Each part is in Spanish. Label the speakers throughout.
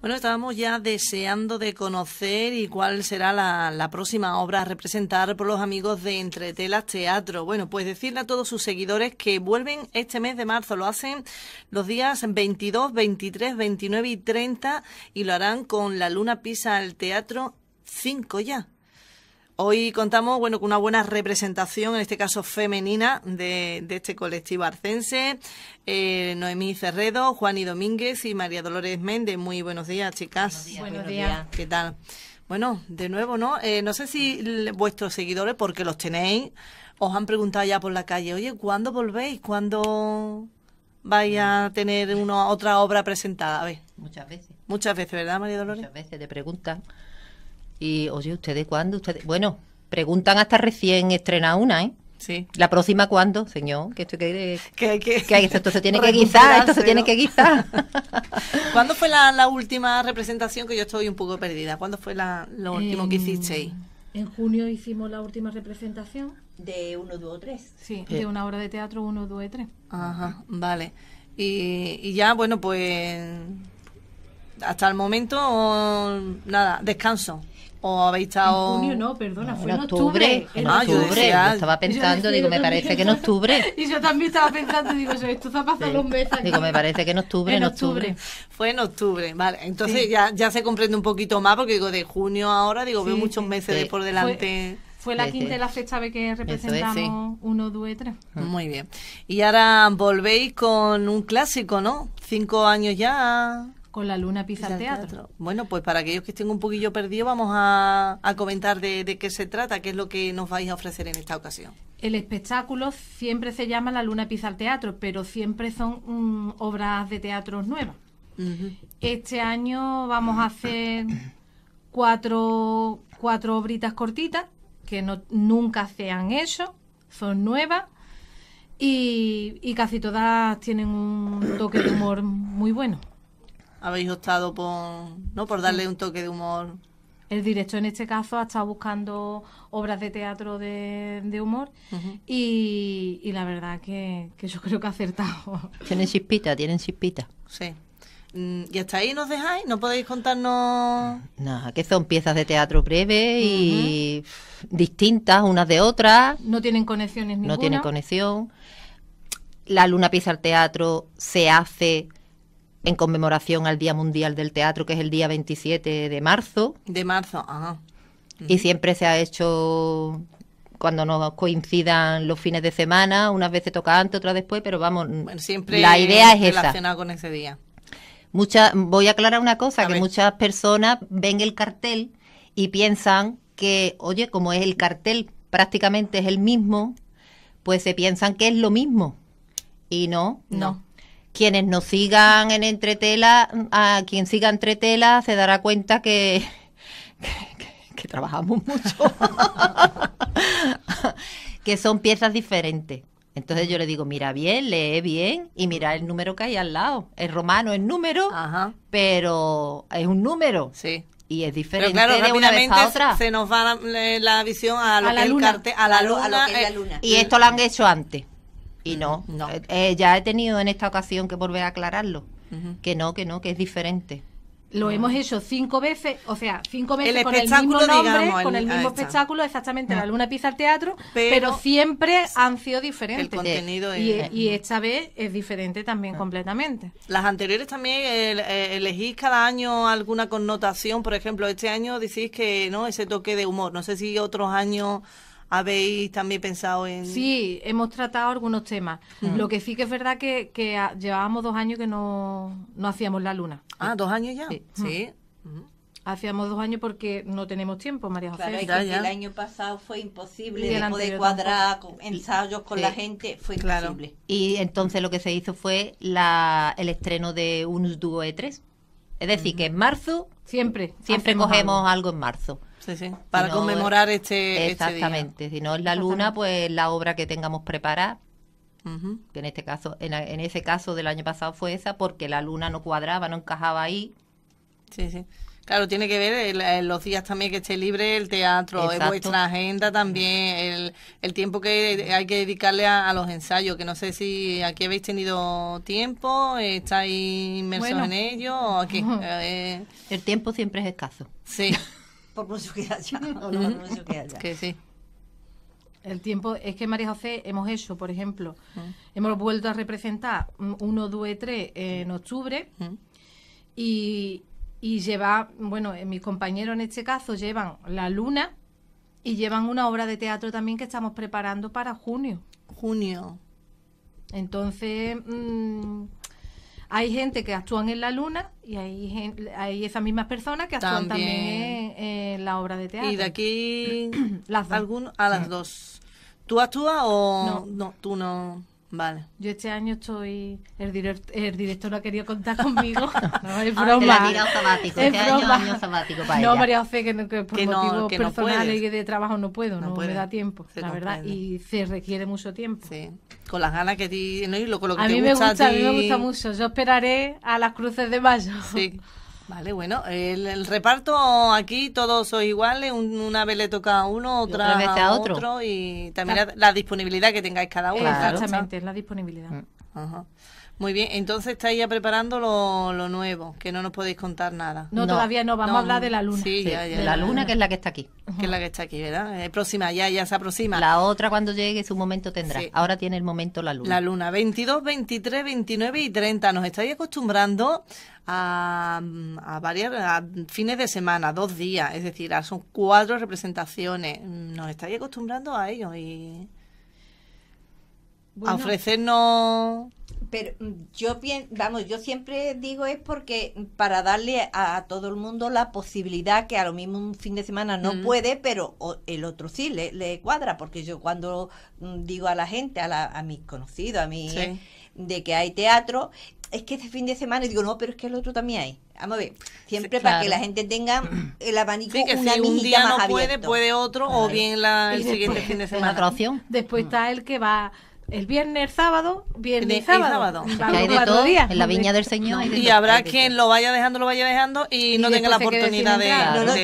Speaker 1: Bueno, estábamos ya deseando de conocer y cuál será la, la, próxima obra a representar por los amigos de Entretelas Teatro. Bueno, pues decirle a todos sus seguidores que vuelven este mes de marzo, lo hacen los días 22, 23, 29 y 30 y lo harán con La Luna Pisa al Teatro 5 ya. Hoy contamos bueno, con una buena representación, en este caso femenina, de, este colectivo arcense. Eh, Noemí Cerredo, Juani Domínguez y María Dolores Méndez. Muy buenos días, chicas. Buenos días. ¿Qué tal? Bueno, de nuevo, ¿no? Eh, no sé si vuestros seguidores, porque los tenéis, os han preguntado ya por la calle, oye, ¿cuándo volvéis? ¿Cuándo vais a mm. tener una otra obra presentada? Muchas
Speaker 2: veces. Muchas veces, ¿verdad, María Dolores? Muchas veces te preguntan y, oye, ¿ustedes cuándo? Ustedes... Bueno, preguntan hasta recién estrena una, ¿eh? Sí. ¿La próxima cuándo, señor? Que esto, que, esto se tiene que guisar, esto se tiene que guisar. ¿Cuándo
Speaker 1: fue la, última representación que yo estoy un poco perdida? ¿Cuándo fue la, lo último que que hicisteis?
Speaker 3: En junio hicimos la última representación. De 1, 2, 3. Sí, sí, de eh. una hora de teatro 1, 2, 3.
Speaker 1: Ajá, vale. Y, y ya, bueno, pues hasta el momento, nada, descanso. ¿O habéis estado...? En junio no,
Speaker 2: perdona, fue en octubre. octubre, ah, Yo estaba pensando, digo, me parece que en octubre. y yo también estaba pensando, digo, esto se ha pasado un meses. Digo, me parece que en octubre, en octubre. Fue en octubre,
Speaker 1: vale. Entonces ya, ya se comprende un poquito más, porque digo, de junio ahora, digo, veo muchos meses de por delante...
Speaker 3: Fue la quinta y la fecha vez que representamos uno, dos tres.
Speaker 1: Mm. Muy bien. Y ahora volvéis con un clásico, ¿no? Cinco años ya la luna
Speaker 3: pisa, teatro.
Speaker 1: Bueno, pues para aquellos que estén un poquillo perdidos, vamos a, comentar de, qué se trata, qué es lo que nos vais a ofrecer en esta ocasión.
Speaker 3: El espectáculo siempre se llama La luna pisa teatro, pero siempre son mm, obras de teatro nuevas. Este año vamos a hacer cuatro, cuatro obritas cortitas que nunca se han hecho, son nuevas y casi todas tienen un toque de humor muy bueno habéis optado por, ¿no? por darle un toque de humor. El director en este caso ha estado buscando obras de teatro de, humor y, la verdad que, yo creo que ha acertado.
Speaker 2: Tienen chispita, tienen chispita.
Speaker 3: Sí. Mm, ¿Y hasta ahí
Speaker 1: nos dejáis? ¿No podéis contarnos...?
Speaker 2: Nada, que son piezas de teatro breves y distintas unas de otras.
Speaker 3: No tienen conexiones
Speaker 1: ninguna. No tienen
Speaker 2: conexión. La luna pieza al teatro se hace en conmemoración al Día Mundial del Teatro, que es el día 27 de marzo. De marzo, ajá. Y siempre se ha hecho cuando nos coincidan los fines de semana, unas veces toca antes, otras después, pero vamos, siempre la idea es relacionado
Speaker 1: con ese día.
Speaker 2: Mucha, voy a aclarar una cosa, que muchas personas ven el cartel y piensan que, oye, como es el cartel prácticamente es el mismo, pues se piensan que es lo mismo. Y no, no quienes nos sigan en Entretela, a quien siga Entretela se dará cuenta que, que, trabajamos mucho, que son piezas diferentes. Entonces yo le digo, mira bien, lee bien y mira el número que hay al lado. El romano es número, pero es un número. Y es diferente claro, de una a otra.
Speaker 1: Se nos va la, eh, visión a, a la luna. Y esto lo
Speaker 2: han hecho antes. Y no, no. Eh, eh, ya he tenido en esta ocasión que volver a aclararlo. Que no, que no, que es diferente.
Speaker 3: Lo hemos hecho cinco veces, o sea, cinco veces con el mismo nombre, con el mismo espectáculo, exactamente, la ah. luna pisa al teatro, pero, siempre han sido diferentes. contenido y, y esta vez es diferente también ah. completamente. Las anteriores también eh, elegís
Speaker 1: cada año alguna connotación, por ejemplo, este año decís que no ese toque de humor, no sé si
Speaker 3: otros años habéis también pensado en... Sí, hemos tratado algunos temas. Lo que sí que es verdad que, que llevábamos dos años que no, hacíamos la luna. Ah, dos años ya. Sí. Hacíamos dos años porque no tenemos tiempo, María José. el año
Speaker 4: pasado fue imposible de cuadrar ensayos con la gente, fue imposible.
Speaker 2: Y entonces lo que se hizo fue la, el estreno de Unus Duo E3. Es decir, que en marzo... Siempre. Siempre cogemos algo en marzo. Para conmemorar este. este exactamente. Si no es la luna, pues la obra que tengamos preparada. que en este caso, en, ese caso del año pasado fue esa, porque la luna no cuadraba, no encajaba ahí. Sí, sí. Claro, tiene que ver el, los días también que esté libre el teatro, es eh,
Speaker 1: vuestra agenda también, el, tiempo que hay que dedicarle a, los ensayos, que no sé si aquí habéis tenido tiempo, estáis inmersos en ello
Speaker 2: el tiempo siempre es escaso. Sí. sí.
Speaker 3: El tiempo es que María José hemos hecho, por ejemplo, hemos vuelto a representar 1, 2, 3 en octubre y, y, lleva, bueno, eh, mis compañeros en este caso llevan La Luna y llevan una obra de teatro también que estamos preparando para junio. Junio. Entonces, mm, hay gente que actúan en la luna y hay, hay esas mismas personas que actúan también, en, la obra de teatro. Y de aquí
Speaker 1: las a
Speaker 3: las dos.
Speaker 1: ¿Tú actúas o no? Tú no. Vale.
Speaker 3: Yo este año estoy. El, director no director ha querido contar conmigo. Ah, no, es broma. La sabático. Es este broma. Año, año sabático para no, María José, que, por que motivos que personales y de trabajo no puedo, no, me da tiempo, la verdad. Y se requiere mucho tiempo. Sí. Con las ganas que
Speaker 1: tienes ¿no? Y lo, con lo que a mí me gusta, a mí me gusta
Speaker 3: mucho. Yo esperaré a las cruces de mayo. Sí. Vale, bueno, el,
Speaker 1: reparto aquí todos son iguales, una vez le toca a uno, otra, vez a otro. y también la, disponibilidad que tengáis cada uno. Exactamente, es la disponibilidad. Mm. Muy bien, entonces estáis ya preparando lo, nuevo, que no nos podéis contar
Speaker 2: nada. No, todavía no, vamos a hablar de la luna. Sí, la, luna, que es la que está aquí. Que es la que está aquí, ¿verdad? Es próxima, ya, ya se aproxima. La otra cuando llegue su momento tendrá. Ahora tiene el momento la luna. La
Speaker 1: luna, 22, 23, 29 y 30. Nos estáis acostumbrando a, a varias fines de semana, dos días, es decir, son cuatro representaciones.
Speaker 4: Nos estáis acostumbrando a ello y ofrecernos pero mm, yo vamos, yo siempre digo es porque para darle a, todo el mundo la posibilidad que a lo mismo un fin de semana no puede, pero el otro sí le, cuadra, porque yo cuando mm, digo a la gente, a, mis conocidos, a mí, de que hay teatro, es que ese fin de semana digo, no, pero es que el otro también hay. Vamos a ver, siempre para que la gente tenga el abanico sí, que si un día no puede, puede
Speaker 2: otro, o bien el siguiente fin de semana.
Speaker 3: Después está el que va el viernes, sábado,
Speaker 4: viernes sábado.
Speaker 2: en la viña del Señor. y habrá quien
Speaker 4: lo vaya dejando, lo vaya dejando y, no tenga la oportunidad de, No, no,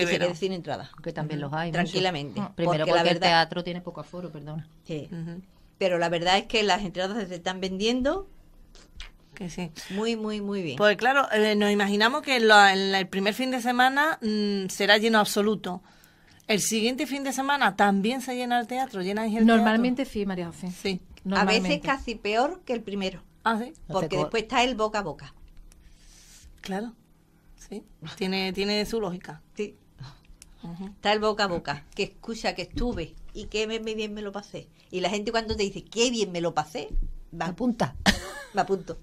Speaker 4: entrada. Que también los hay. Tranquilamente. Primero porque, la el teatro
Speaker 2: tiene poco aforo, perdona. Sí.
Speaker 4: Pero la verdad es que las entradas se están vendiendo que sí. Muy, muy, muy bien. Pues claro, eh, nos imaginamos que
Speaker 1: el, primer fin de semana mm, será lleno absoluto. El siguiente fin de semana
Speaker 4: también se llena el teatro, llena el Normalmente
Speaker 3: sí, María José. Sí. A veces
Speaker 4: casi peor que el primero. Ah, porque después está el boca a boca. Claro. Sí. Tiene, tiene su lógica. Sí. Está el boca a boca. Que escucha que estuve y que me, bien me lo pasé. Y la gente cuando te dice qué bien me lo pasé, va. a apunta. va a punto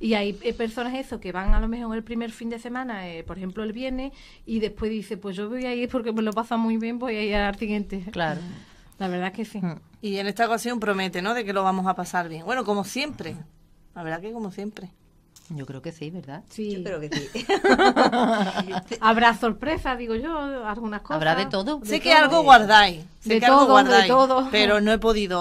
Speaker 4: Y hay eh, personas eso que van a lo mejor el primer fin de
Speaker 3: semana, eh, por ejemplo el viernes, y después dice, pues yo voy a ir porque me lo pasa muy bien, voy a ir al siguiente. Claro. La verdad que sí. Mm.
Speaker 1: Y en esta ocasión promete, ¿no? De que lo vamos a pasar bien. Bueno, como siempre. La verdad que como siempre.
Speaker 2: Yo creo que sí, ¿verdad? Sí. Yo creo que sí. Habrá
Speaker 3: sorpresa, digo yo, algunas cosas.
Speaker 2: Habrá de todo. sé que algo guardáis.
Speaker 1: Sé que todo, algo guardáis. De todo. Pero no he podido,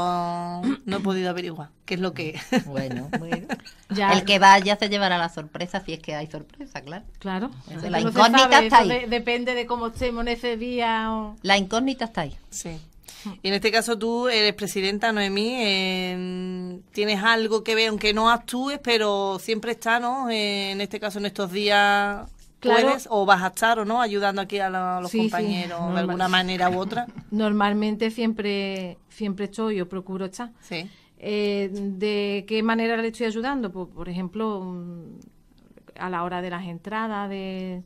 Speaker 1: no he podido averiguar qué es lo que
Speaker 2: Bueno, bueno. Ya. El que vaya se llevará la sorpresa si es que hay sorpresa, claro. Claro. la incógnita está ahí.
Speaker 3: depende de cómo estemos en ese día.
Speaker 2: La incógnita está ahí. Sí.
Speaker 1: Y en este caso tú eres presidenta, Noemí, tienes algo que ver, aunque no actúes, pero siempre estás, ¿no? en este caso, en estos días, puedes o vas a estar o no ayudando aquí a, los compañeros de alguna manera
Speaker 3: u otra. Normalmente siempre, siempre estoy, yo procuro estar. Sí. Eh, ¿De qué manera le estoy ayudando? Pues, por ejemplo, a la hora de las entradas, de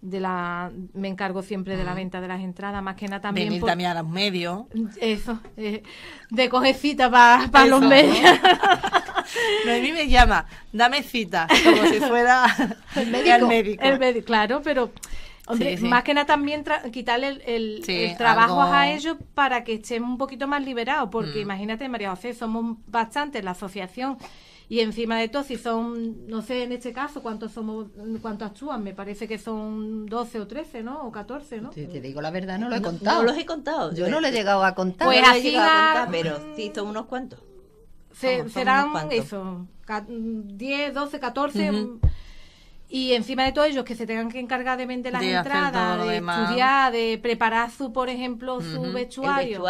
Speaker 3: de la me encargo siempre de la venta de las entradas más que nada también de también a los medios eso eh, de coger cita para los medios
Speaker 1: a mí me llama dame cita como si fuera el médico, el
Speaker 3: médico. claro pero más que nada también quitarle el, trabajo a ellos para que estén un poquito más liberados porque mm. imagínate María José somos bastante la asociación y encima de todo, si son, no sé en este caso cuántos somos, cuántos actúan, me parece que son 12 o 13, ¿no? O 14, ¿no? Te,
Speaker 2: digo la verdad, no lo he contado. No, los he contado. Yo, no le he llegado a contar. Pues pero
Speaker 3: sí, son unos cuantos. serán eso, 10, 12, 14. Y encima de todo ellos que se tengan que encargar de vender las entradas, de estudiar, de preparar su, por ejemplo, su vestuario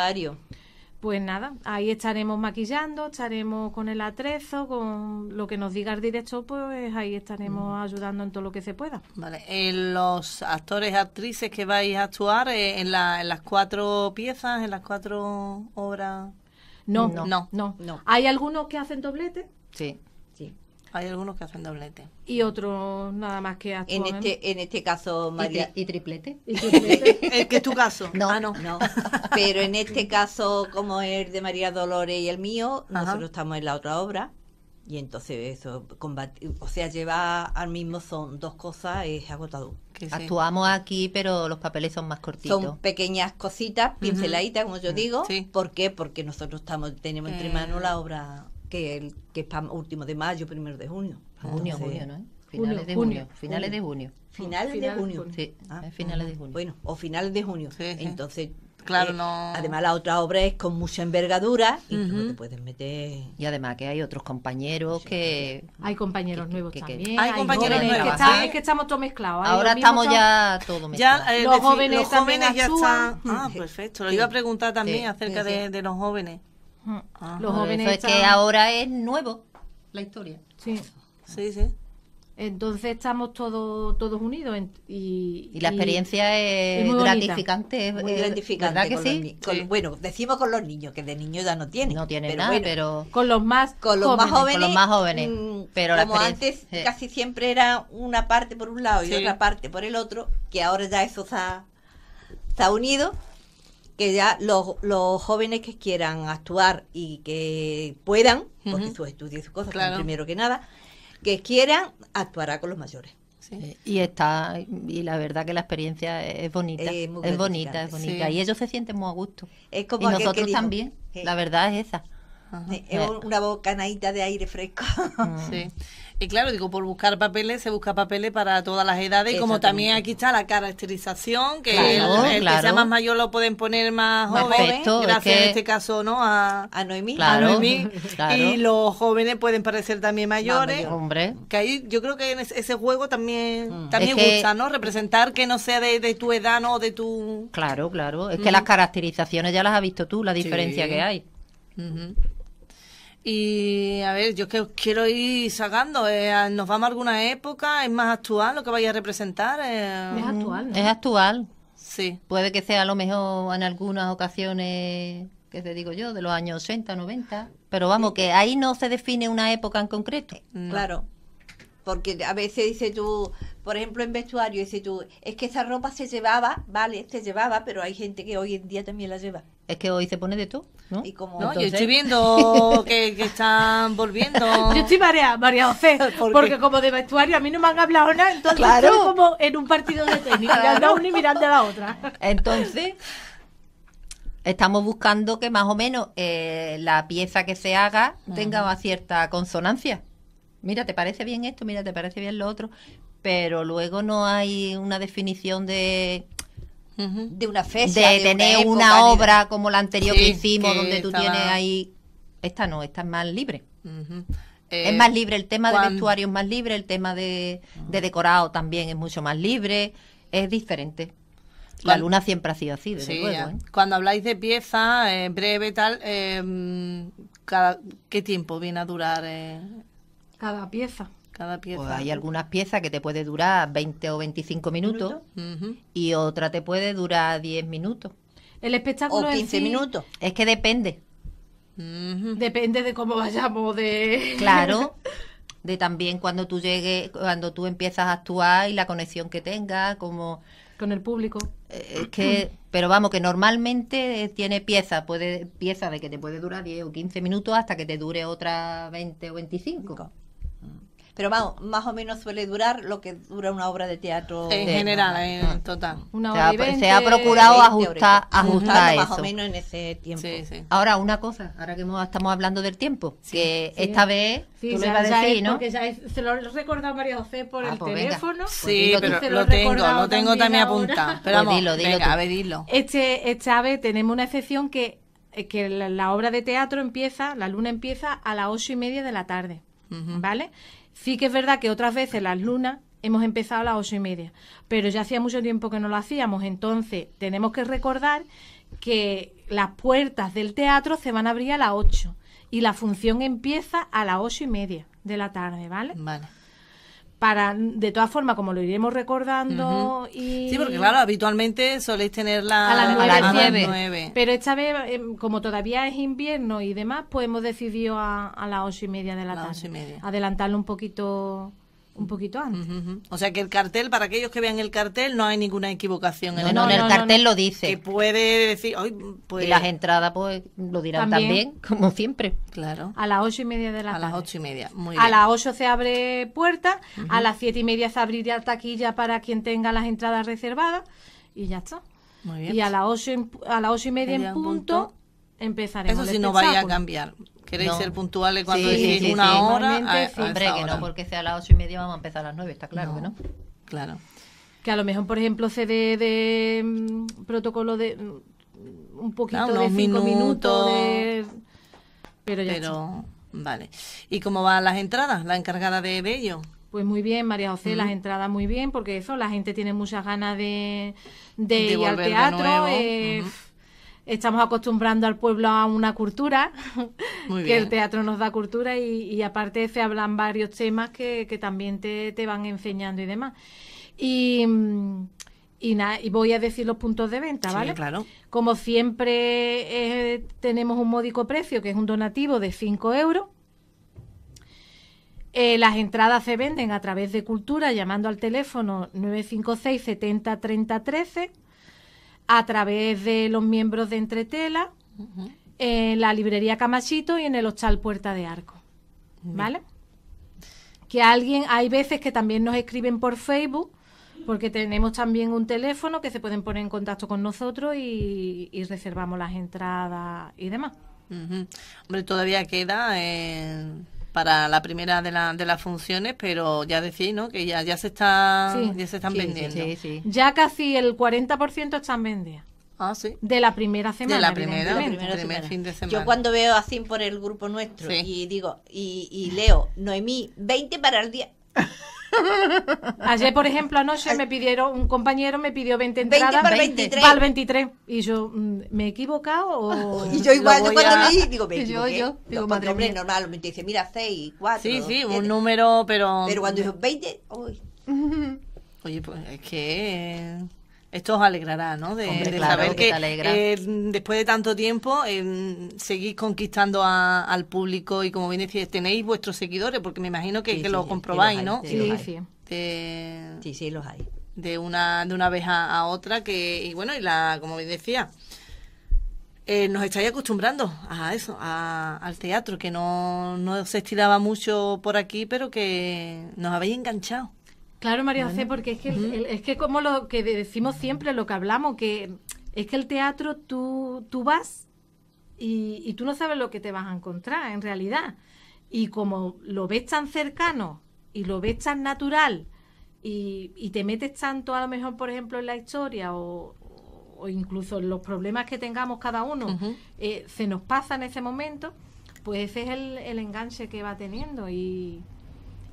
Speaker 3: pues nada, ahí estaremos maquillando, estaremos con el atrezo, con lo que nos diga el director, pues ahí estaremos mm. ayudando en todo lo que se pueda. Vale,
Speaker 1: eh, los actores, actrices que vais a actuar eh, en, las cuatro
Speaker 3: piezas, en las cuatro obras.
Speaker 1: No, no, no.
Speaker 3: no. no. Hay algunos que hacen doblete.
Speaker 4: Sí. Hay algunos que hacen doblete. Y otros nada más que actúan. En este, en este caso, María. ¿Y, triplete? ¿El que es tu caso? No, ah, no. Pero en este caso, como es de María Dolores y el mío, nosotros estamos en la otra obra. Y entonces eso, combatir, o sea, llevar al mismo son dos cosas, es agotado Actuamos
Speaker 2: aquí, pero los papeles son más cortitos. Son
Speaker 4: pequeñas cositas, pinceladitas, como yo digo. ¿Por qué? Porque nosotros estamos tenemos entre eh. manos la obra que, el, que es para último de mayo, primero de junio. Ah, junio, junio, ¿no? Finales de junio, finales de junio. Finales de junio. Sí, ah, finales ah. de junio. Bueno, o finales de junio. Entonces, claro, eh, no. Además, la otra obra es con mucha envergadura y no te puedes meter. Y además que hay otros compañeros que. Hay compañeros nuevos que, también. hay, compañeros nuevos. es
Speaker 3: que estamos todos mezclados.
Speaker 2: ¿eh? Ahora estamos ya todos mezclados. Eh, los, jóvenes, los ya están. Ah, perfecto. Lo iba a
Speaker 1: preguntar también acerca de los jóvenes. Los es que ahora
Speaker 2: es nuevo
Speaker 3: la historia. Sí. Entonces estamos todos todos unidos. y, la experiencia es, gratificante. gratificante.
Speaker 4: Bueno, decimos con los niños, que de niño ya no tiene No tiene nada, pero... Con los más con los Más jóvenes, más jóvenes mm, pero como antes casi siempre era una parte por un lado y otra parte por el otro, que ahora ya eso está, está unido que ya los, los jóvenes que quieran actuar y que puedan, porque sus estudios y sus cosas primero que nada, que quieran actuará con los mayores. Eh,
Speaker 2: y está y la verdad que la experiencia es bonita, es, bonita, es bonita y ellos se sienten muy a gusto.
Speaker 4: Es como y nosotros también, la
Speaker 2: verdad es esa. Es eh,
Speaker 4: una bocanadita de
Speaker 1: aire fresco. Sí. Y claro, digo, por buscar papeles, se busca papeles para todas las edades. Y como también aquí está la caracterización, que los el, que sea más mayor lo pueden poner más, jóvenes, gracias en este caso, ¿no? A, a Noemí. Y los jóvenes pueden parecer también mayores. Hombre. Que ahí yo creo que en ese juego también, mm. también gusta, ¿no? Representar que no sea de, tu edad, ¿no? De tu... Claro, claro. Es que las
Speaker 2: caracterizaciones ya las has visto tú, la diferencia que hay.
Speaker 1: Y a ver, yo quiero ir sacando. Eh, ¿Nos vamos a alguna época? ¿Es más actual lo que vaya a representar?
Speaker 2: Eh. es actual. Es actual. Sí. Puede que sea a lo mejor en algunas ocasiones, que te digo yo, de los años 80, 90. Pero vamos, que ahí no se define una época en concreto. Mm. Claro.
Speaker 4: Porque a veces dice tú, por ejemplo, en vestuario, dices tú, es que esa ropa se llevaba, vale, se llevaba, pero hay gente que hoy en día también la lleva.
Speaker 2: Es que hoy se pone de tú Y como yo estoy ¿eh?". viendo
Speaker 4: que,
Speaker 3: están volviendo. yo estoy mareada, porque como de vestuario a mí no me han hablado nada, entonces como
Speaker 2: en un partido de técnica una y mirando a la otra. Entonces, estamos buscando que más o menos eh, la pieza que se haga tenga una cierta consonancia. Mira, ¿te parece bien esto? Mira, ¿te parece bien lo otro? pero luego no hay una definición de de una fecha de, tener una, obra como la anterior que hicimos donde tú tienes ahí esta no esta es más libre es
Speaker 1: eh, más libre el tema del de vestuario es
Speaker 2: más libre el tema de, decorado también es mucho más libre es diferente la luna siempre ha sido así, desde sí, luego. ¿eh?
Speaker 1: Cuando habláis de pieza en eh, breve tal, ¿qué tiempo viene a durar?
Speaker 3: Cada pieza. Pues
Speaker 1: hay
Speaker 2: algunas piezas que te puede durar 20 o 25 minutos y otra te puede durar 10 minutos. El espectáculo o 15 minutos. Es que depende. Depende de cómo vayamos de Claro. De también cuando tú llegues, cuando tú empiezas a actuar y la conexión que tengas, como con el público. Eh, es que, pero vamos, que normalmente tiene piezas, puede pieza de que te puede durar 10 o 15 minutos hasta que te dure otra 20 o 25
Speaker 4: pero vamos, más o menos suele durar lo que dura una obra de teatro. En
Speaker 2: general,
Speaker 1: en mm. total.
Speaker 2: Una se ha procurado ajustar, ajustar más o menos
Speaker 3: en ese tiempo.
Speaker 2: Ahora, una cosa, ahora que estamos hablando del tiempo, que esta vez tú lo a decir, ¿no? Porque
Speaker 3: se lo he recordado María José por ah, el pues teléfono. sí, pues pero lo, tengo, tengo también apuntado. Pero pues dilo, dilo venga, a ver, dilo. Este, esta vez tenemos una excepción que que la, obra de teatro empieza, la luna empieza a las ocho y media de la tarde, ¿vale? Sí que es verdad que otras veces las lunas hemos empezado a las ocho y media, pero ya hacía mucho tiempo que no lo hacíamos, entonces tenemos que recordar que las puertas del teatro se van a abrir a las ocho y la función empieza a las ocho y media de la tarde, ¿vale? Vale para de todas formas como lo iremos recordando y sí porque claro
Speaker 1: habitualmente soléis tenerla a las nueve, las
Speaker 3: pero esta vez em, como todavía es invierno y demás pues hemos decidido a, las ocho y media de la, la tarde adelantarlo un poquito un poquito antes.
Speaker 1: O sea que el cartel, para aquellos que vean el cartel, no hay ninguna equivocación. en el, el cartel
Speaker 2: lo dice. Que puede decir... Pues y las entradas pues lo dirán también. como siempre. Claro. A las ocho y media de la A las ocho y media, muy A
Speaker 3: las ocho se abre puerta, a las siete y media se abriría taquilla para quien tenga las entradas reservadas y ya está. Muy bien. Y a las ocho, a las ocho y media en punto, punto empezaremos. Eso sí, no vaya a cambiar.
Speaker 2: ¿Queréis ser puntuales cuando decís una hora? A, que no porque sea a las ocho y media vamos a empezar a las nueve, está claro que no. Claro.
Speaker 3: Que a lo mejor, por ejemplo, se dé de, mm, protocolo de mm, un poquito de cinco minutos.
Speaker 1: Pero ya Pero, vale. ¿Y cómo van las entradas? La encargada de ello.
Speaker 3: Pues muy bien, María José, las entradas muy bien, porque eso, la gente tiene muchas ganas de,
Speaker 1: ir al teatro. Eh,
Speaker 3: estamos acostumbrando al pueblo a una cultura, que el teatro nos da cultura y, aparte se hablan varios temas que, también te, van enseñando y demás. Y, mm, y, voy a decir los puntos de venta, ¿vale? claro. Como siempre eh, tenemos un módico precio, que es un donativo de 5 euros. Eh, las entradas se venden a través de Cultura llamando al teléfono 956 70 30 13 a través de los miembros de Entretela, en la librería Camachito y en el Hostal Puerta de Arco. ¿Vale? Que alguien, hay veces que también nos escriben por Facebook, porque tenemos también un teléfono que se pueden poner en contacto con nosotros y, reservamos las entradas y demás.
Speaker 1: Hombre, todavía queda para la primera de, la, de las funciones, pero ya decís, Que ya, ya se están, ya se están
Speaker 3: vendiendo. ya casi el 40% están vendidas. Ah, sí. De la primera semana. De la primera, fin de semana. Yo cuando
Speaker 4: veo así por el grupo nuestro y digo, y, y leo, Noemí, 20 para el día. Ayer,
Speaker 3: por ejemplo, anoche me pidieron, un compañero me pidió 20 entradas. 20 para el 23. Para el 23. Y yo, mm, ¿me he equivocado? O y yo igual, yo cuando me digo, me yo, yo, digo, no, madre normal,
Speaker 4: normalmente dice, mira, 6, 4. Sí, sí, un número, pero. Pero cuando dijo 20, uy. Oye, pues
Speaker 1: es que. Esto os alegrará, ¿no? De, saber que, eh, después de tanto tiempo em, seguís conquistando al público y como bien decís, tenéis vuestros seguidores, porque me imagino que, lo comprobáis, ¿no? Sí, sí. los hay. De una, de una vez a, otra, que, y bueno, y la, como bien decía, eh, nos estáis acostumbrando a eso, al teatro, que no se estiraba mucho por aquí, pero que nos habéis enganchado. Claro, María José, porque
Speaker 3: es que, es que como lo que decimos siempre, lo que hablamos, que es que el teatro tú, tú vas y, tú no sabes lo que te vas a encontrar en realidad. Y como lo ves tan cercano y lo ves tan natural y, te metes tanto a lo mejor, por ejemplo, en la historia o, incluso en los problemas que tengamos cada uno, eh, se nos pasa en ese momento, pues ese es el, el enganche que va teniendo y...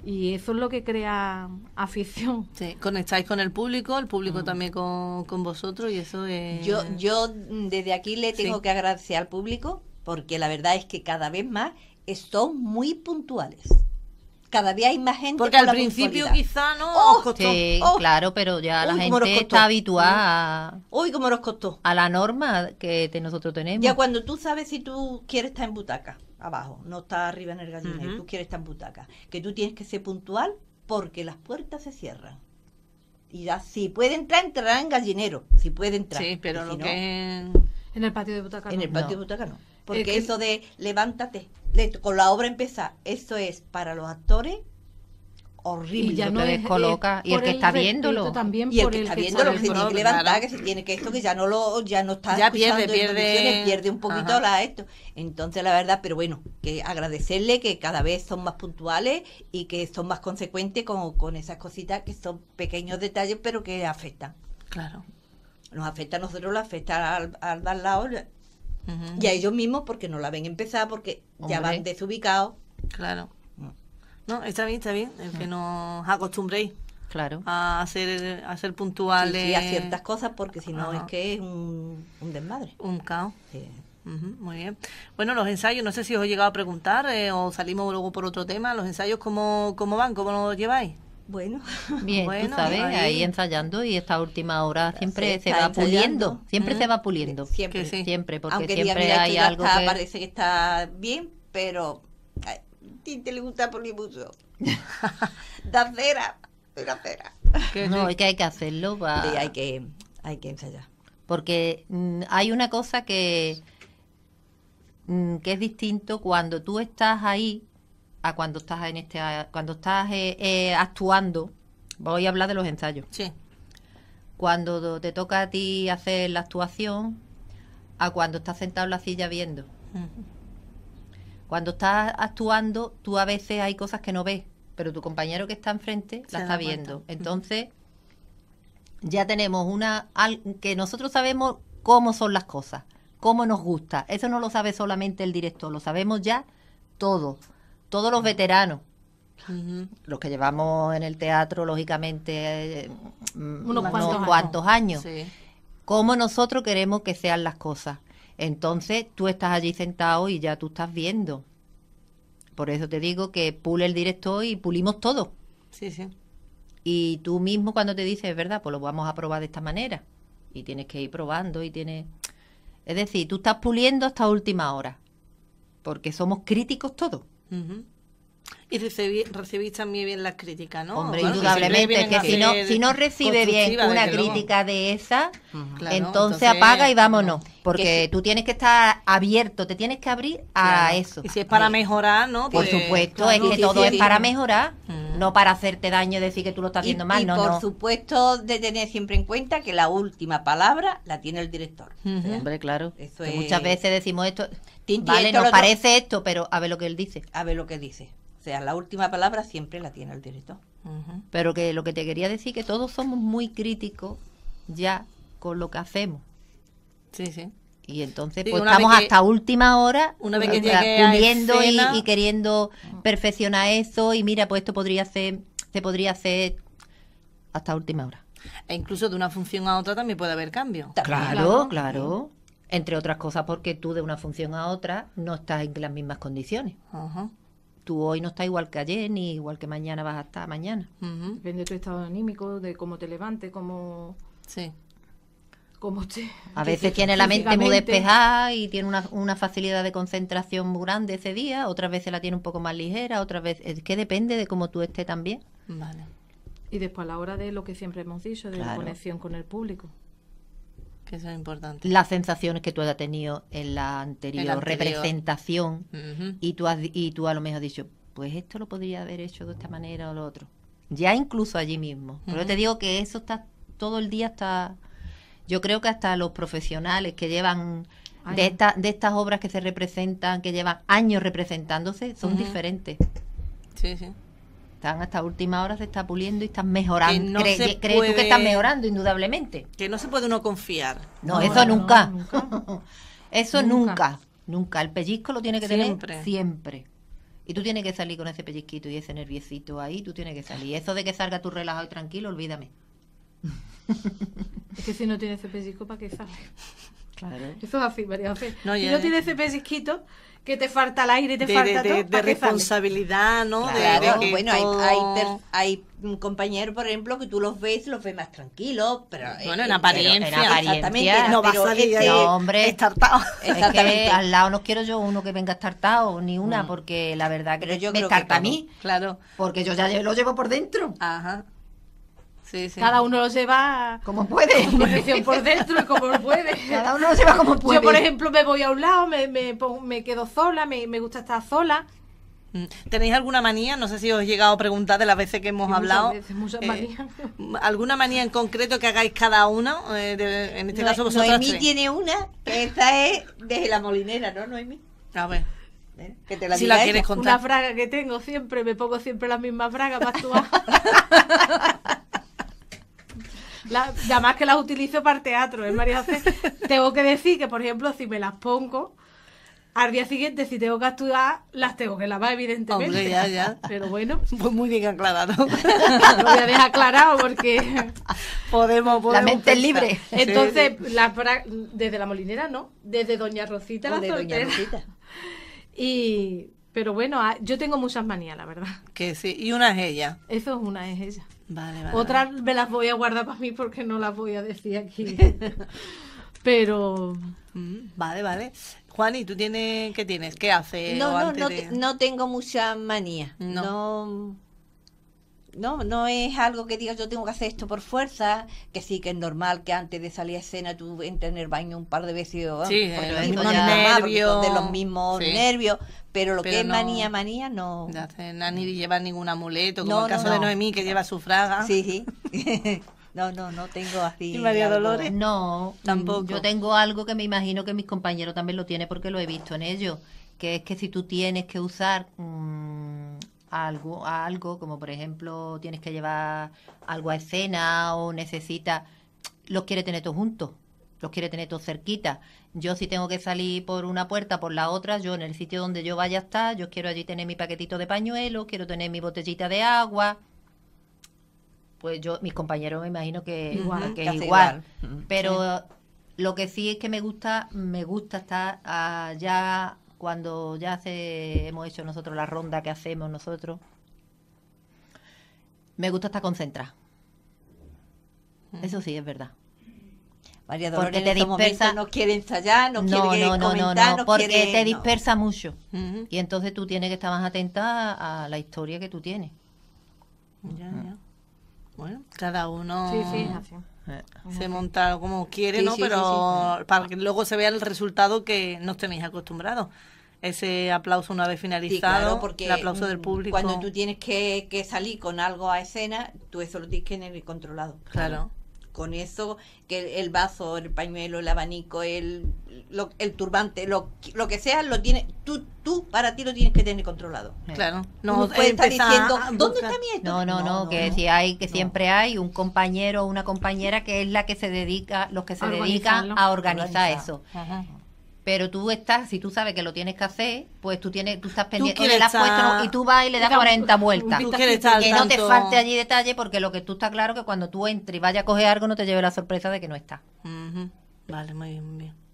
Speaker 3: Y eso es lo que crea afición. Sí, conectáis con el
Speaker 4: público, el público mm. también con, vosotros y eso es... Yo, yo mm, desde aquí le tengo que agradecer al público porque la verdad es que cada vez más son muy puntuales cada día hay más gente. Porque al principio quizá no. Oh, oh. claro, pero
Speaker 2: ya la gente está habituada. Mm. Uy, cómo nos costó. A la norma que nosotros
Speaker 4: tenemos. Ya cuando tú sabes si tú quieres estar en butaca abajo, no está arriba en el gallinero, y tú quieres estar en butaca, que tú tienes que ser puntual porque las puertas se cierran. Y ya, si puede entrar, entrará en gallinero, si puede entrar. Sí, pero no, en... el patio de butaca. En el patio de butaca no. Porque eso de levántate, con la obra empezar. Esto es para los actores horrible. Y ya no eh, y el que está viéndolo. También y el que está viéndolo, que se tiene que levantar, que se tiene que esto, que ya no lo, ya no está pierde, pierde. pierde un poquito la esto. Entonces, la verdad, pero bueno, que agradecerle que cada vez son más puntuales y que son más consecuentes con, con esas cositas que son pequeños detalles, pero que afectan. Claro. Nos afecta a nosotros, lo afecta al, dar la lado, y a ellos mismos porque no la ven empezar, porque ya van desubicados. Claro. Mm.
Speaker 1: No, está bien, está bien, el que mm. nos acostumbréis claro. a hacer a puntuales. Y a ciertas cosas, porque si no es que es
Speaker 4: un, desmadre. Un caos.
Speaker 1: Sí. muy bien. Bueno, los ensayos, no sé si os he llegado a preguntar eh, o salimos luego por otro tema. ¿Los ensayos cómo, cómo van? ¿Cómo los lleváis? Bueno,
Speaker 2: bien, tú sabes, ahí. ensayando y esta última hora siempre se, va puliendo, siempre se va puliendo, siempre, sí. siempre, porque siempre hay algo está, parece
Speaker 4: que está bien, pero a te le gusta pulir mucho. da cera, da cera.
Speaker 2: No, hay que hacerlo, Sí, hay que, hay que ensayar. Porque mm, hay una cosa que mm, que es distinto cuando tú estás ahí a cuando estás en este cuando estás eh, eh, actuando voy a hablar de los ensayos sí cuando te toca a ti hacer la actuación a cuando estás sentado en la silla viendo cuando estás actuando tú a veces hay cosas que no ves pero tu compañero que está enfrente la está viendo entonces ya tenemos una que nosotros sabemos cómo son las cosas cómo nos gusta eso no lo sabe solamente el director lo sabemos ya todos todos los veteranos, los que llevamos en el teatro, lógicamente, mm, unos, cuantos, años, como nosotros queremos que sean las cosas. Entonces tú estás allí sentado y ya tú estás viendo. Por eso te digo que pule el director y pulimos todo. Sí, sí. Y tú mismo cuando te dices, verdad, pues lo vamos a probar de esta manera. Y tienes que ir probando y tienes... Es decir, tú estás puliendo hasta última hora. Porque somos críticos todos.
Speaker 1: Y recibís recibí también bien las críticas, ¿no? Hombre, indudablemente, es que si no, si no recibe bien una crítica de esa,
Speaker 2: entonces, apaga y vámonos. Porque tú tienes que estar abierto, te tienes que abrir a eso. Y si es para
Speaker 1: mejorar, ¿no? Por pues, supuesto, es que
Speaker 2: todo es para mejorar.
Speaker 4: No para hacerte daño y decir que tú lo estás haciendo mal, y no, Por supuesto, de tener siempre en cuenta que la última palabra la tiene el director. Hombre, claro. Muchas
Speaker 2: veces decimos esto. vale, nos parece esto, pero
Speaker 4: a ver lo que él dice. A ver lo que dice. O sea, la última palabra siempre la tiene el director.
Speaker 2: Pero que lo que te quería decir que todos somos muy críticos
Speaker 4: ya con lo que hacemos. Sí, sí. Y entonces pues estamos hasta última hora una vez que y,
Speaker 2: queriendo mm. perfeccionar eso y mira, pues esto podría ser, se podría hacer hasta última hora. E
Speaker 1: incluso de una función a otra también puede haber cambio. Claro, claro.
Speaker 2: Entre otras cosas porque tú de una función a otra no estás en las mismas condiciones. Tú hoy no estás igual que ayer ni igual que mañana vas hasta mañana. Depende de tu estado anímico, de cómo te levantes, cómo... Sí. A veces tiene la mente muy despejada y tiene una, facilidad de concentración muy grande ese día, otras veces la tiene un poco más ligera, otras veces. Es que depende de cómo tú estés también. Vale.
Speaker 3: Y después a la hora de lo que siempre hemos dicho, de la conexión con el público. Que eso es importante.
Speaker 2: Las sensaciones que tú has tenido en la anterior, representación y, tú y tú a lo mejor has dicho, pues esto lo podría haber hecho de esta manera o lo otro. Ya incluso allí mismo. Pero te digo que eso está todo el día está yo creo que hasta los profesionales que llevan de, estas obras que se representan, que llevan años representándose, son diferentes. Sí, sí. Están hasta última hora, se está puliendo y están mejorando. ¿Crees tú que están mejorando, indudablemente? Que no se puede uno confiar. No, eso nunca. eso nunca. nunca. El pellizco lo tiene que tener siempre. Y tú tienes que salir con ese pellizquito y ese nerviecito ahí, tú tienes que salir. Eso de que salga tú relajado y tranquilo, olvídame. Es que si no tiene CP ¿para qué sale? Claro. Eso es así, María José.
Speaker 3: No,
Speaker 1: si no tiene
Speaker 4: CP ¿qué que te falta el aire, te falta de, todo. De,
Speaker 1: responsabilidad, ¿no?
Speaker 4: Claro, bueno, hay, hay, compañeros, por ejemplo, que tú los ves, los ves más tranquilos, pero... Eh, bueno, en eh, apariencia. en exactamente, no va a este, no,
Speaker 2: hombre, estartado.
Speaker 4: Exactamente. al
Speaker 2: lado no quiero yo uno que venga estartado, ni una, mm. porque la verdad que yo me creo que a mí. Claro. Porque yo ya lo llevo por
Speaker 4: dentro. Ajá. Cada uno lo
Speaker 2: lleva como puede, por dentro como puede.
Speaker 3: Cada uno lleva como puede. Yo, por ejemplo, me voy a un lado, me, me, quedo sola, me, me gusta estar sola.
Speaker 1: Mm. ¿Tenéis alguna manía? No sé si os he llegado a preguntar de las veces que hemos hablado. Eh, ¿Alguna manía en concreto que hagáis cada uno? Eh, en este caso vosotros Noemí tiene
Speaker 4: una, esta es desde la molinera, ¿no, Noemí?
Speaker 1: A ver. Que si la quieres contar. Una
Speaker 4: fraga que tengo siempre,
Speaker 3: me pongo siempre la misma fraga para actuar. la, además que las utilizo para teatro, ¿eh, María Tengo que decir que, por ejemplo, si me las pongo, al día siguiente, si tengo que estudiar las tengo que lavar, evidentemente. Pero bueno. Pues muy bien aclarado. Lo voy a dejar aclarado porque. Podemos, La mente es libre. Entonces, desde la molinera, ¿no? Desde Doña Rosita, la Doña Rosita. Y. Pero bueno, ah, yo tengo muchas manías, la verdad. Que sí,
Speaker 1: y una es ella.
Speaker 3: Eso es una es ella. Vale, Otras me las voy a guardar para mí
Speaker 4: porque no las voy a decir aquí. Pero. Mm, vale, vale.
Speaker 1: Juan, ¿y tú tienes, qué tienes? ¿Qué haces? No, no, no,
Speaker 4: no, tengo mucha manía. no no, no es algo que digas yo tengo que hacer esto por fuerza, que sí que es normal que antes de salir a escena tú entres en el baño un par de veces ¿eh? sí, los mismos nervios, de los mismos nervios, pero lo que es manía, manía no.
Speaker 1: ni llevar ningún amuleto, como el caso de Noemí que lleva su fraga. Sí, sí. No, no,
Speaker 2: no
Speaker 4: tengo así. ¿Y María Dolores? No, tampoco. Yo
Speaker 2: tengo algo que me imagino que mis compañeros también lo tienen porque lo he visto en ellos, que es que si tú tienes que usar mm, algo, algo, como por ejemplo tienes que llevar algo a escena o necesitas, los quiere tener todos juntos, los quiere tener todos cerquita. Yo si tengo que salir por una puerta, por la otra, yo en el sitio donde yo vaya a estar, yo quiero allí tener mi paquetito de pañuelo, quiero tener mi botellita de agua. Pues yo, mis compañeros me imagino que, igual, igual. Pero lo que sí es que me gusta, me gusta estar allá cuando ya hemos hecho nosotros la ronda que hacemos nosotros, me gusta estar concentrada. Mm. Eso sí, es verdad. porque te dispersa, no
Speaker 4: quiere ensayar, no, no quiere no, porque te dispersa
Speaker 2: mucho. Y entonces tú tienes que estar más atenta a la historia que tú tienes. Ya, mm. ya. Bueno, cada uno... Eh, se monta como quiere, ¿no? Pero
Speaker 1: para que luego se vea el resultado que no estéis acostumbrados. Ese aplauso una vez finalizado, el aplauso del mm, público. Cuando tú
Speaker 4: tienes que, que, salir con algo a escena, tú eso lo tienes que tener controlado. claro con eso, que el vaso, el pañuelo, el abanico, el, el turbante, lo, lo, que sea, lo tiene, tú, tú para ti lo tienes que tener controlado. Claro. No, no estar diciendo, ¿dónde
Speaker 2: está mi esto? No, no, no, que si hay, que siempre hay un compañero o una compañera que es la que se dedica, los que se dedican a organizar, eso. Ajá. Pero tú estás, si tú sabes que lo tienes que hacer, pues tú tienes, tú estás pendiente de y tú vas y le das 40 vueltas. que no te falte allí detalle porque lo que tú estás claro que cuando tú entres y vayas a coger algo no te lleve la sorpresa de que no está. Vale, muy bien, muy bien.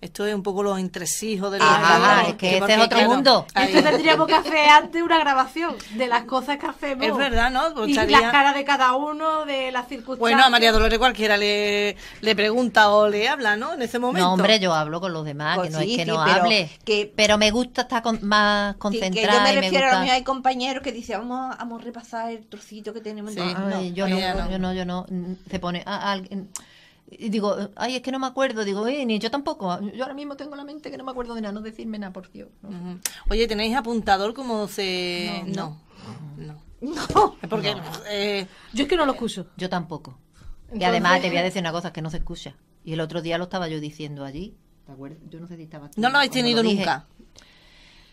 Speaker 2: Esto es un poco los
Speaker 1: entresijos de los Ajá, es que, este es otro mundo. Esto tendríamos que
Speaker 3: hacer antes una grabación de las cosas que hacemos. Es verdad, ¿no? De pues y las caras de cada uno, de las circunstancias. Bueno, a María Dolores
Speaker 1: cualquiera le, le pregunta o le habla, ¿no? En ese momento. No, hombre, yo
Speaker 2: hablo con los demás, pues que no es que no hable. Que... Pero me gusta estar más concentrada. yo me refiero a mí, hay
Speaker 4: compañeros que dicen, vamos, a repasar el trocito que tenemos. yo, no, yo no,
Speaker 2: yo no. Se pone... A, ah, y digo, ay, es que no me acuerdo. Digo, eh, ni yo tampoco. Yo ahora mismo tengo la mente que no me acuerdo de nada, no decirme nada, por Dios.
Speaker 1: Oye, ¿tenéis apuntador como se.? No. No.
Speaker 2: No. Porque. Eh, yo es que no lo escucho. Yo tampoco. Y además te voy a decir una cosa que no se escucha. Y el otro día lo estaba yo diciendo allí. ¿Te acuerdas? Yo no sé si estaba. No lo habéis tenido nunca.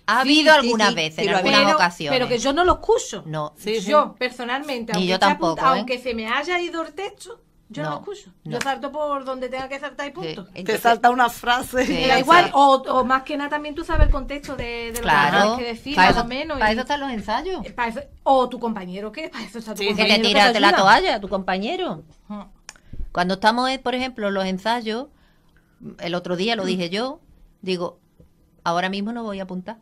Speaker 2: Ha habido algunas veces, en alguna pero, Pero ¿eh? que yo no lo escucho. No. yo,
Speaker 3: personalmente. Aunque, ¿eh? aunque se me haya ido el techo yo no, lo escucho. Yo salto por donde tenga que saltar y punto. Te salta
Speaker 1: una frase. igual,
Speaker 3: o, más que nada también tú sabes el contexto de, lo que tienes que decir, para eso, Para eso están los ensayos. Eh, o tu compañero, ¿qué? Para eso está tu compañero. Que te de la toalla
Speaker 2: a tu compañero. Cuando estamos, eh, por ejemplo, en los ensayos, el otro día lo dije yo, digo, ahora mismo no voy a apuntar.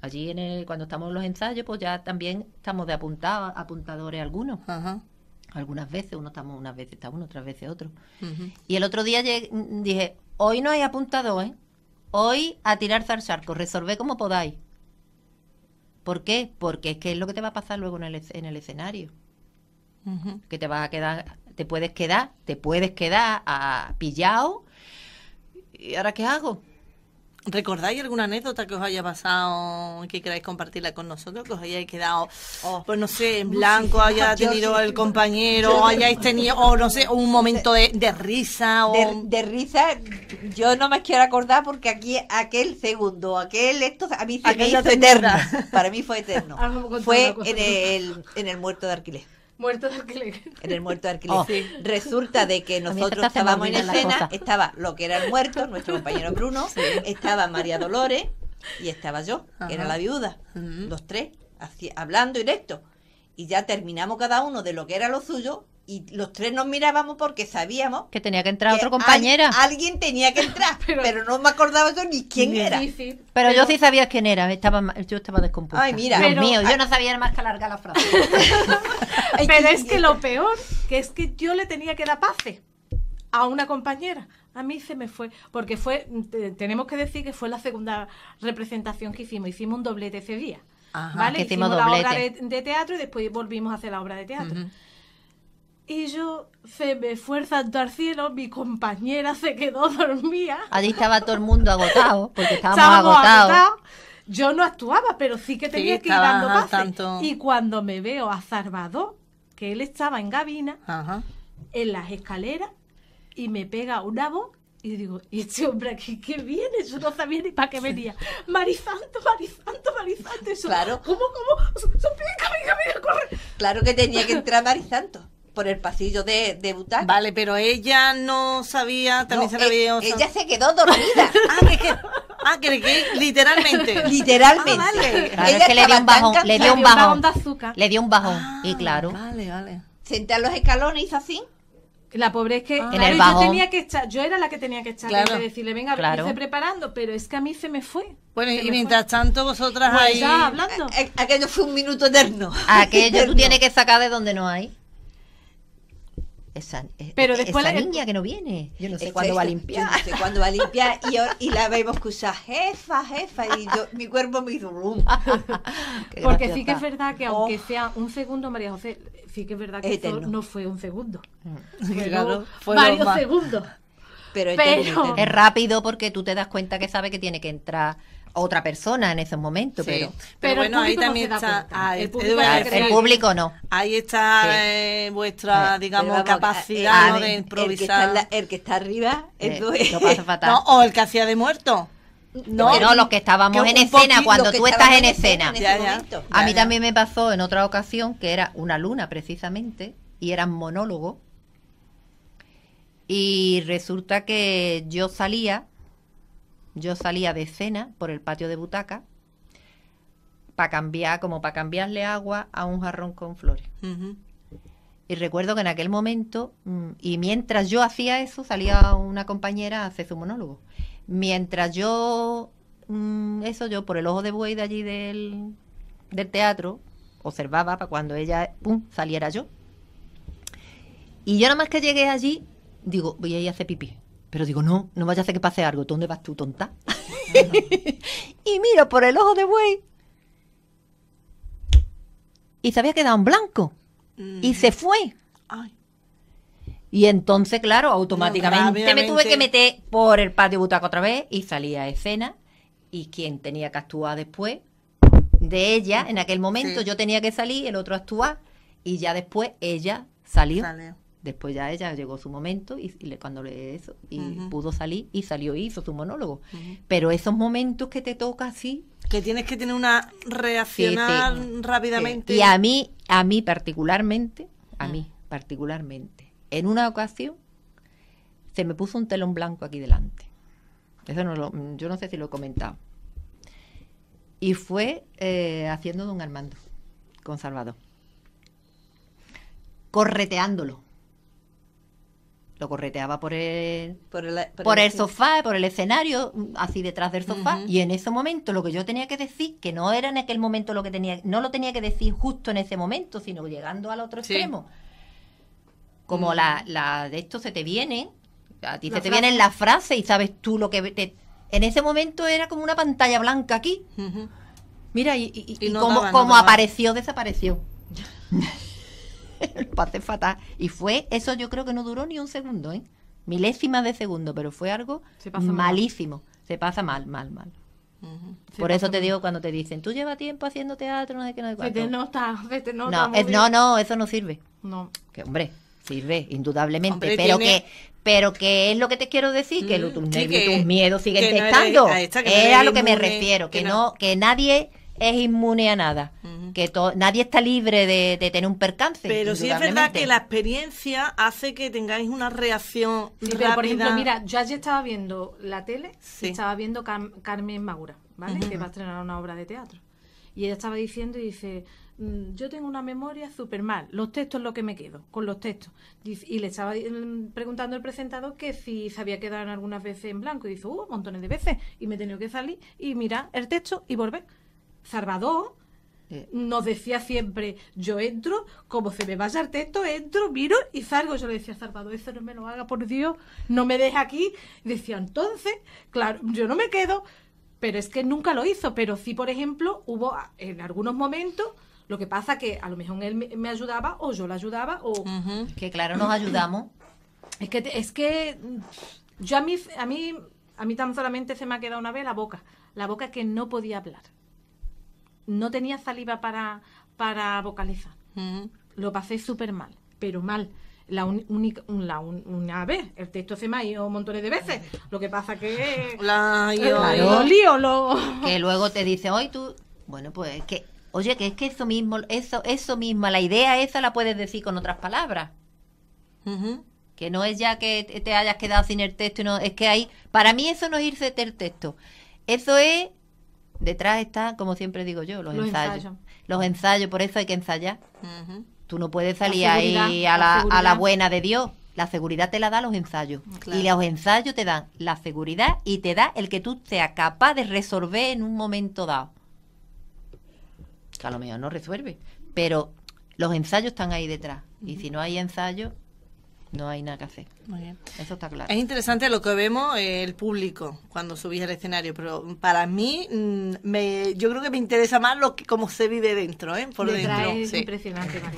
Speaker 2: Allí en el, cuando estamos en los ensayos, pues ya también estamos de apuntados, apuntadores algunos algunas veces, uno estamos unas veces está uno, otras veces otro. Y el otro día dije, hoy no hay apuntado, ¿eh? Hoy a tirar al charco, como podáis. ¿Por qué? Porque es que es lo que te va a pasar luego en el, en el escenario. Que te vas a quedar, te puedes quedar, te puedes quedar a ah, pillado. ¿Y ahora qué hago?
Speaker 1: ¿Recordáis alguna anécdota que os haya pasado que queráis compartirla con nosotros? Que os hayáis quedado, oh. pues no sé, en blanco, haya tenido el compañero, o hayáis tenido, o
Speaker 4: no sé, un momento de, risa. O... De, risa, yo no me quiero acordar porque aquí, aquel segundo, aquel esto, a mí se hizo eterno. Para mí fue eterno. Ah, fue en el, en el muerto de Arquilés. Muerto de En el muerto de oh. Resulta de que nosotros estábamos en escena, estaba lo que era el muerto, nuestro compañero Bruno, estaba María Dolores y estaba yo, que era la viuda, los tres, hablando directo. Y ya terminamos cada uno de lo que era lo suyo y los tres nos mirábamos porque sabíamos que
Speaker 2: tenía que entrar otro otra compañera.
Speaker 4: alguien tenía que entrar, pero, no me acordaba yo ni quién era.
Speaker 2: pero, yo sí sabía quién era, estaba, yo estaba descompuesta. Ay, mira, mío, yo
Speaker 3: no sabía más que alargar la frase. pero es que lo peor, que es que yo le tenía que dar pase a una compañera. A mí se me fue, porque fue, tenemos que decir que fue la segunda representación que hicimos, hicimos un doblete ese día.
Speaker 4: ¿vale? hicimos,
Speaker 3: la obra de, teatro y después volvimos a hacer la obra de teatro. Y yo se me fuerza al cielo, mi compañera se quedó dormida.
Speaker 2: Allí estaba todo el mundo agotado, porque estábamos, agotados. Agotado.
Speaker 3: Yo no actuaba, pero sí que tenía que ir dando pases. Y cuando me veo a Salvador, que él estaba en Gabina, en las escaleras, y me pega una voz y digo, ¿y este hombre aquí qué viene?
Speaker 4: Yo no sabía ni para qué venía. Marisanto, Marizanto, Marisanto. Eso, claro. ¿Cómo, cómo? Sofía, corre. Claro que tenía que entrar Marizanto por el pasillo de, de Vale, pero ella no sabía, también se e-, había... ella se quedó dormida. ah, que, ah, que, literalmente. Literalmente. ella le dio un bajón, le dio un bajón. de azúcar.
Speaker 2: Le dio un bajón, ah, y claro.
Speaker 4: Vale, vale. Senté a los escalones, hizo así.
Speaker 3: La pobre es que ah. yo tenía que echar, yo era la que tenía que estar claro, y decirle, venga, me me preparando, pero es que a mí se me fue. Bueno,
Speaker 1: y mientras tanto vosotras pues ahí hablando.
Speaker 2: Aquello fue un minuto eterno. Aquello tú tienes que sacar de donde no hay. Esa,
Speaker 4: eh, pero después la niña que no
Speaker 2: viene, yo no sé cuándo va a limpiar. va
Speaker 4: a limpiar y, la vemos que usa jefa, jefa, y yo, mi cuerpo me hizo Porque sí que es
Speaker 3: verdad que aunque oh. sea un segundo, María José, sí que es verdad que esto no
Speaker 2: fue un segundo. Mm. fue varios segundos.
Speaker 4: Pero, pero, es
Speaker 2: rápido porque tú te das cuenta que sabe que tiene que entrar otra persona en ese momento... pero,
Speaker 4: bueno, ahí también está el, público, no. Ahí está eh, vuestra, digamos, capacidad eh, de improvisar. El que, está, arriba, no pasa fatal. o el que hacía de muerto.
Speaker 1: No, no los que
Speaker 4: estábamos en escena, cuando tú estás en escena. a mí también
Speaker 2: me pasó en otra ocasión que era una luna precisamente y era monólogo. Y resulta que yo salía yo salía de cena por el patio de butaca para cambiar, como para cambiarle agua a un jarrón con flores. Y recuerdo que en aquel momento, mm, y mientras yo hacía eso, salía una compañera a hacer su monólogo. Mientras yo, mm, eso yo, por el ojo de buey de allí del, del teatro, observaba para cuando ella, pum, saliera yo. Y yo nada más que llegué allí, digo, voy a ir a hacer pipí. Pero digo, no, no vaya a hacer que pase algo. ¿Dónde vas tú, tonta? y miro por el ojo de buey. Y se había quedado en blanco. Y se mm. fue. Y entonces, claro, automáticamente me tuve que meter por el patio butaco otra vez y salía a escena. Y quien tenía que actuar después de ella, en aquel momento yo tenía que salir, el otro actuar. Y ya después ella salió. Después ya ella llegó su momento y, le, cuando le eso y pudo salir y salió y hizo su monólogo. Pero esos momentos que te toca así que tienes que tener una reacción
Speaker 1: rápidamente. Y a
Speaker 2: mí a mí particularmente, a ah. mí particularmente, en una ocasión se me puso un telón blanco aquí delante. Eso no yo no sé si lo he comentado. Y fue eh, haciendo don Armando con Salvador. Correteándolo lo correteaba por el, por el, sofá, por el escenario, así detrás del sofá. Y en ese momento lo que yo tenía que decir, que no era en aquel momento lo que tenía, no lo tenía que decir justo en ese momento, sino llegando al otro extremo. Como la, la, de esto se te viene, a ti se te vienen las frases y sabes tú lo que en ese momento era como una pantalla blanca aquí. Mira, y, como, como apareció, desapareció. pase fatal. Y fue, eso yo creo que no duró ni un segundo, ¿eh? Milésima de segundo, pero fue algo malísimo. Se pasa mal, mal, mal. Por eso te digo cuando te dicen, tú llevas tiempo haciendo teatro, no sé qué, no
Speaker 3: te No, no, no,
Speaker 2: eso no sirve. No. Que hombre, sirve, indudablemente. pero que pero que es lo que te quiero decir, que mm, tus, miedos siguen estando. era, lo que me refiero, que no, que nadie es inmune a nada, que nadie está libre de, tener un percance. Pero sí es verdad que
Speaker 1: la experiencia hace que
Speaker 3: tengáis una reacción
Speaker 1: por ejemplo, mira,
Speaker 3: yo ayer estaba viendo la tele, estaba viendo Carmen Magura, ¿vale? Que va a estrenar una obra de teatro. Y ella estaba diciendo y dice, mm, yo tengo una memoria súper mal, los textos es lo que me quedo, con los textos. Y le estaba mm, preguntando al presentador que si se había quedado algunas veces en blanco. Y dice, uh, montones de veces. Y me he tenido que salir y mirar el texto y volver. Salvador eh. nos decía siempre, yo entro, como se me vaya el texto entro, miro y salgo. Yo le decía, Salvador, eso no me lo haga, por Dios, no me deja aquí. decía, entonces, claro, yo no me quedo, pero es que nunca lo hizo. Pero sí, por ejemplo, hubo ah, en algunos momentos lo que pasa que a lo mejor él me ayudaba o yo le ayudaba o... que claro, nos ayudamos. Es que, es que yo a mí, a mí, a mí tan solamente se me ha quedado una vez la boca. La boca que no podía hablar no tenía saliva para, para vocalizar. Mm. Lo pasé súper mal, pero mal. La única, una vez, el texto se me ha ido montones de veces. Lo que pasa que.
Speaker 1: La,
Speaker 2: lío, Que luego te dice, hoy tú. Bueno, pues que. Oye, que es que eso mismo, eso, eso mismo, la idea esa la puedes decir con otras palabras. Que no es ya que te hayas quedado sin el texto, no, es que hay para mí eso no es irse del texto. Eso es Detrás está, como siempre digo yo, los, ensayos. Los ensayos, por eso hay que ensayar. Tú no puedes salir ahí a la, buena de Dios. La seguridad te la da los ensayos. Y los ensayos te dan la seguridad y te da el que tú seas capaz de resolver en un momento dado. Que a lo mejor no resuelve. Pero los ensayos están ahí detrás. Y si no hay ensayo, no hay nada que hacer. Muy bien. Eso está claro.
Speaker 1: Es interesante lo que vemos eh, el público cuando subís al escenario, pero para mí mm, me, yo creo que me interesa más lo cómo se vive dentro, ¿eh?
Speaker 4: Por dentro.
Speaker 2: Es
Speaker 3: impresionante.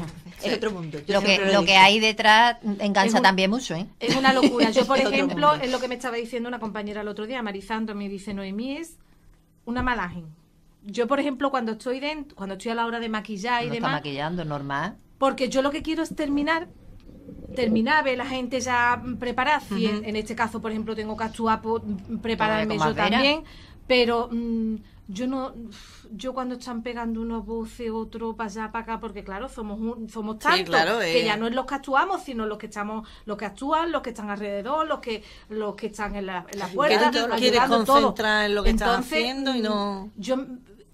Speaker 2: Es otro mundo. lo que, hay detrás engancha también mucho, ¿eh? Es una locura. Yo, por ejemplo, es lo
Speaker 3: que me estaba diciendo una compañera el otro día, Marizando, me dice, Noemí es una malaje. Yo, por ejemplo, cuando estoy dentro, cuando estoy a la hora de maquillar y no demás... Está maquillando, normal. Porque yo lo que quiero es terminar Terminaba la gente ya mm, preparada. en, este caso, por ejemplo, tengo que actuar, por, mm, prepararme yo también. Pero mm, yo no. Yo cuando están pegando unos voces, otro para allá, para acá, porque claro, somos un, somos tantos. Que eh. ya no es los que actuamos, sino los que estamos, los que actúan, los que están alrededor, los que los que están en la, en la puerta. quieres concentrar en lo que están haciendo y no. Yo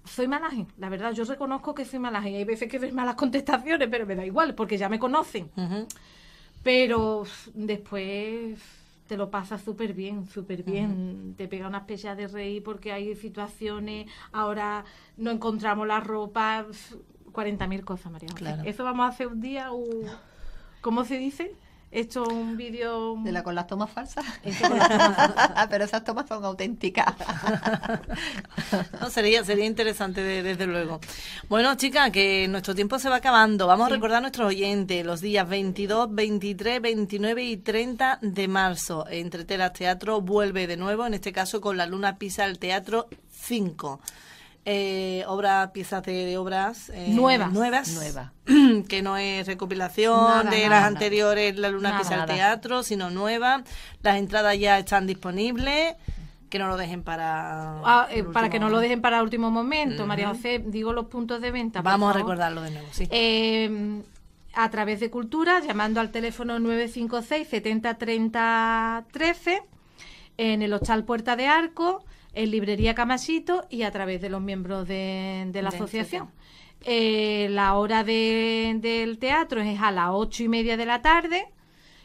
Speaker 3: soy malaje, la verdad, yo reconozco que soy malaje. Hay veces que doy malas contestaciones, pero me da igual, porque ya me conocen. Pero después te lo pasas súper bien, súper bien. Te pega una especie de reír porque hay situaciones, ahora no encontramos la ropa, 40.000 cosas, María. Claro. Eso vamos a hacer un día, o ¿cómo se dice? hecho un
Speaker 2: vídeo... ¿De la con las tomas falsas? Ah, Pero esas tomas son auténticas.
Speaker 1: no, sería, sería interesante, desde luego. Bueno, chicas, que nuestro tiempo se va acabando. Vamos a recordar a nuestros oyentes los días 22, 23, 29 y 30 de marzo. Entre Teatro vuelve de nuevo, en este caso con la Luna Pisa al Teatro 5. Eh, obras, piezas de, obras eh, nuevas, que no es recopilación de las anteriores, La Luna que Pisa Teatro, sino nueva. Las entradas ya están disponibles. Que no lo dejen para. Ah, eh, para que no lo dejen
Speaker 3: para último momento, María José, digo los puntos de venta. Vamos a recordarlo de nuevo, em, a través de Cultura, llamando al teléfono 956 70 30 13 en el Hostal Puerta de Arco en Librería Camasito y a través de los miembros de, la asociación. Eh, la hora del teatro es a las ocho y media de la tarde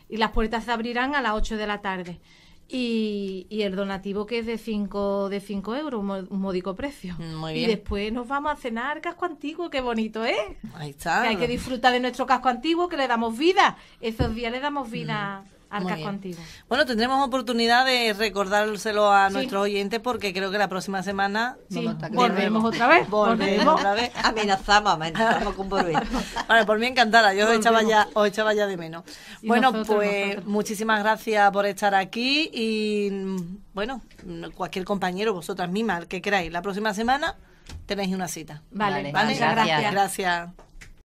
Speaker 3: y las puertas se abrirán a las ocho de la tarde. Y, el donativo que es de 5 de cinco euros, un módico precio. Mm, muy bien. Y después nos vamos a cenar casco antiguo, qué bonito, ¿eh?
Speaker 1: Ahí está. hay que disfrutar
Speaker 3: de nuestro casco antiguo, que le damos vida. Esos días le damos vida. Mm. Arcas contigo.
Speaker 1: Bueno, tendremos oportunidad de recordárselo a nuestros oyentes porque creo que la próxima semana volvemos. otra vez. Volvemos otra vez. Amenazamos, amenazamos con volver. Vale, por mí encantada. Yo os echaba, ya, os echaba de menos. bueno, pues muchísimas gracias por estar aquí y bueno, cualquier compañero, vosotras mismas, el que queráis, la próxima semana tenéis una cita. Vale, gracias. gracias.